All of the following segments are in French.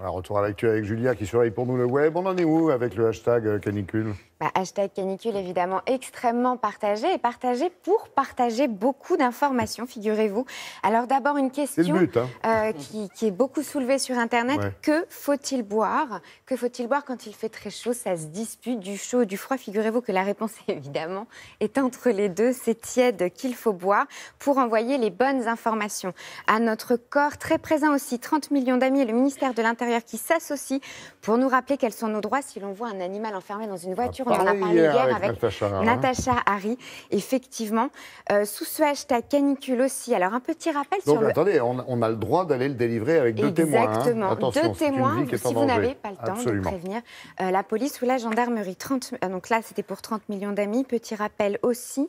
Alors, retour à l'actu avec Julia qui surveille pour nous le web. On en est où avec le hashtag euh, canicule bah, Hashtag canicule, évidemment, extrêmement partagé et partagé pour partager beaucoup d'informations, figurez-vous. Alors, d'abord, une question. C'est le but, hein. Euh, euh, qui, est beaucoup soulevé sur Internet. Que faut-il boire Que faut-il boire quand il fait très chaud Ça se dispute du chaud, du froid. Figurez-vous que la réponse, évidemment, est entre les deux. C'est tiède qu'il faut boire pour envoyer les bonnes informations à notre corps. Très présent aussi, 30 millions d'amis et le ministère de l'Intérieur qui s'associent pour nous rappeler quels sont nos droits si l'on voit un animal enfermé dans une voiture. On en a ah, parlé hier, avec, Natacha, Harry, effectivement. Euh, sous ce hashtag canicule aussi, alors un petit rappel sur attendez, le... on, on a le droit d'aller allez le délivrer avec deux témoins. Hein. Exactement. deux témoins, si vous n'avez pas le temps de prévenir euh, la police ou la gendarmerie. 30, euh, donc là, c'était pour 30 millions d'amis. Petit rappel aussi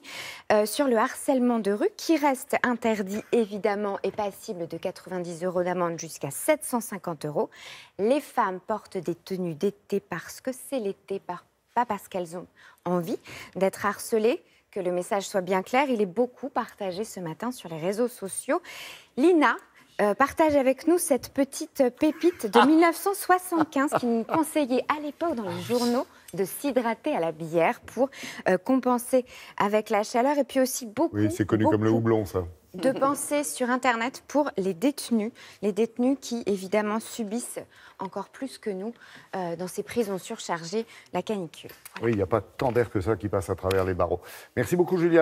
euh, sur le harcèlement de rue qui reste interdit, évidemment, et passible de 90 euros d'amende jusqu'à 750 euros. Les femmes portent des tenues d'été parce que c'est l'été, pas parce qu'elles ont envie d'être harcelées que le message soit bien clair. Il est beaucoup partagé ce matin sur les réseaux sociaux. Lina, euh, partage avec nous cette petite pépite de 1975 ah. qui nous conseillait à l'époque dans les ah, journaux de s'hydrater à la bière pour euh, compenser avec la chaleur et puis aussi beaucoup. Oui, c'est connu comme le houblon, ça. De penser sur Internet pour les détenus, les détenus qui évidemment subissent encore plus que nous euh, dans ces prisons surchargées la canicule. Oui, il n'y a pas tant d'air que ça qui passe à travers les barreaux. Merci beaucoup, Julien.